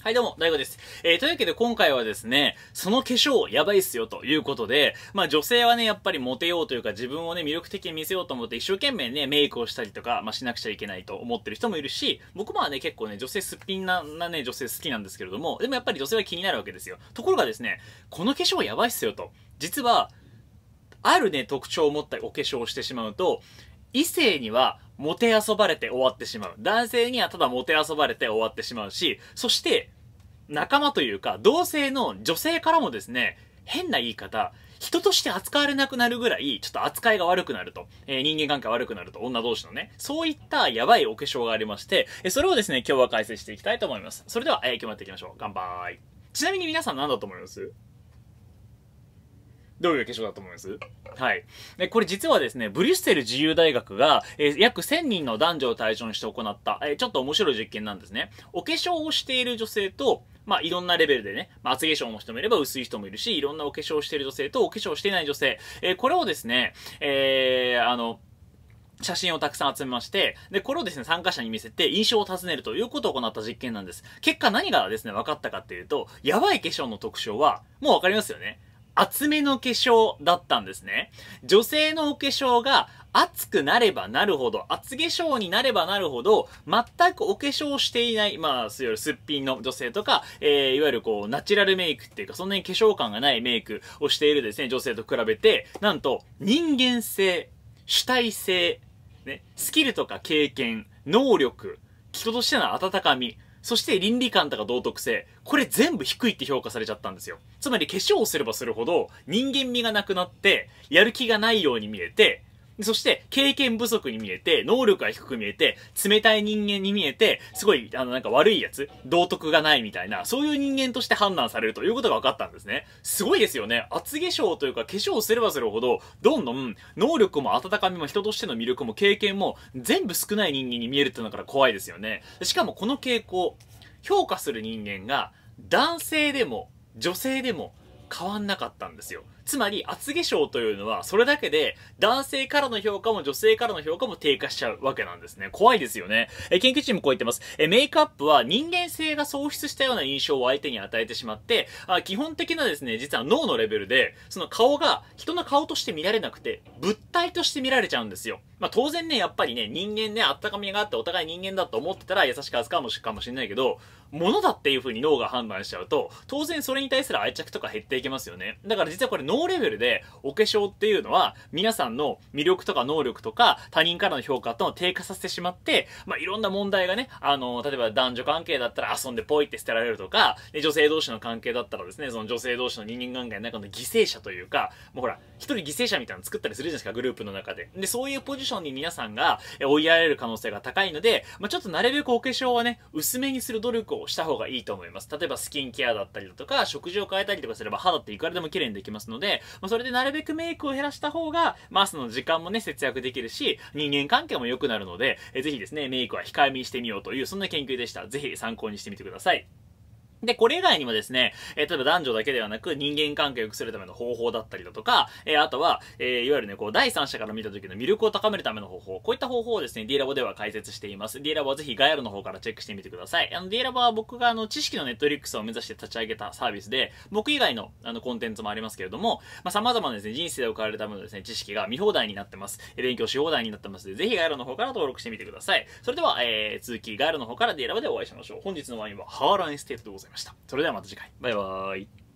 はいどうも、大悟です。えー、というわけで今回はですね、その化粧やばいっすよということで、まあ女性はね、やっぱりモテようというか自分をね、魅力的に見せようと思って一生懸命ね、メイクをしたりとか、まあしなくちゃいけないと思ってる人もいるし、僕もはね、結構ね、女性すっぴんななね、女性好きなんですけれども、でもやっぱり女性は気になるわけですよ。ところがですね、この化粧やばいっすよと、実は、あるね、特徴を持ったお化粧をしてしまうと、異性にはもてあそばれて終わってしまう。男性にはただもてあそばれて終わってしまうし、そして仲間というか同性の女性からもですね、変な言い方、人として扱われなくなるぐらい、ちょっと扱いが悪くなると、えー、人間関係悪くなると、女同士のね、そういったやばいお化粧がありまして、えー、それをですね、今日は解説していきたいと思います。それでは、えー、今日もやっていきましょう。乾杯。ちなみに皆さん何だと思いますどういう化粧だと思いますはい。で、これ実はですね、ブリュッセル自由大学が、えー、約1000人の男女を対象にして行った、えー、ちょっと面白い実験なんですね。お化粧をしている女性と、まあ、いろんなレベルでね、まあ、厚化粧の人もいれば薄い人もいるし、いろんなお化粧をしている女性とお化粧していない女性、えー、これをですね、えあの、写真をたくさん集めまして、で、これをですね、参加者に見せて印象を尋ねるということを行った実験なんです。結果何がですね、分かったかっていうと、やばい化粧の特徴は、もう分かりますよね。厚めの化粧だったんですね。女性のお化粧が熱くなればなるほど、厚化粧になればなるほど、全くお化粧していない、まあ、すっぴんの女性とか、えー、いわゆるこう、ナチュラルメイクっていうか、そんなに化粧感がないメイクをしているですね、女性と比べて、なんと、人間性、主体性、ね、スキルとか経験、能力、人としての温かみ、そして倫理観とか道徳性、これ全部低いって評価されちゃったんですよ。つまり化粧をすればするほど人間味がなくなって、やる気がないように見えて、そして、経験不足に見えて、能力が低く見えて、冷たい人間に見えて、すごい、あの、なんか悪いやつ、道徳がないみたいな、そういう人間として判断されるということが分かったんですね。すごいですよね。厚化粧というか、化粧すればするほど、どんどん、能力も温かみも人としての魅力も経験も、全部少ない人間に見えるってうのから怖いですよね。しかもこの傾向、評価する人間が、男性でも、女性でも、変わんなかったんですよ。つまり厚化粧というのはそれだけで男性からの評価も女性からの評価も低下しちゃうわけなんですね。怖いですよね。え研究チームこう言ってます。えメイクアップは人間性が喪失したような印象を相手に与えてしまって、あ基本的なですね、実は脳のレベルで、その顔が人の顔として見られなくて、物体として見られちゃうんですよ。まあ当然ね、やっぱりね、人間ね、あったかみがあってお互い人間だと思ってたら優しく扱うかもしれないけど、物だっていう風に脳が判断しちゃうと、当然それに対する愛着とか減っていきますよね。だから実はこれ脳高ーレベルでお化粧っていうのは皆さんの魅力とか能力とか他人からの評価との低下させてしまって、まあ、いろんな問題がね、あの、例えば男女関係だったら遊んでポイって捨てられるとか、女性同士の関係だったらですね、その女性同士の人間関係の中の犠牲者というか、もうほら、一人犠牲者みたいなの作ったりするじゃないですか、グループの中で。で、そういうポジションに皆さんが追いやられる可能性が高いので、まあ、ちょっとなるべくお化粧はね、薄めにする努力をした方がいいと思います。例えばスキンケアだったりだとか、食事を変えたりとかすれば肌っていくらでも綺麗にできますので、で、まあ、それでなるべくメイクを減らした方が、マスの時間もね、節約できるし、人間関係も良くなるので、えー、ぜひですね、メイクは控えめにしてみようという、そんな研究でした。ぜひ参考にしてみてください。で、これ以外にもですね、えー、例えば男女だけではなく人間関係を良くするための方法だったりだとか、えー、あとは、えー、いわゆるね、こう、第三者から見た時の魅力を高めるための方法、こういった方法をですね、D ラボでは解説しています。D ラボはぜひ概要欄の方からチェックしてみてください。あの、D ラボは僕があの、知識のネットリックスを目指して立ち上げたサービスで、僕以外のあの、コンテンツもありますけれども、まあ、様々なですね、人生を変えるためのですね、知識が見放題になってます。勉強し放題になってますので、ぜひ概要欄の方から登録してみてください。それでは、えー、続き概要欄の方から D ラボでお会いしましょう。本日のワインはハーランステートでございます。いましたそれではまた次回バイバーイ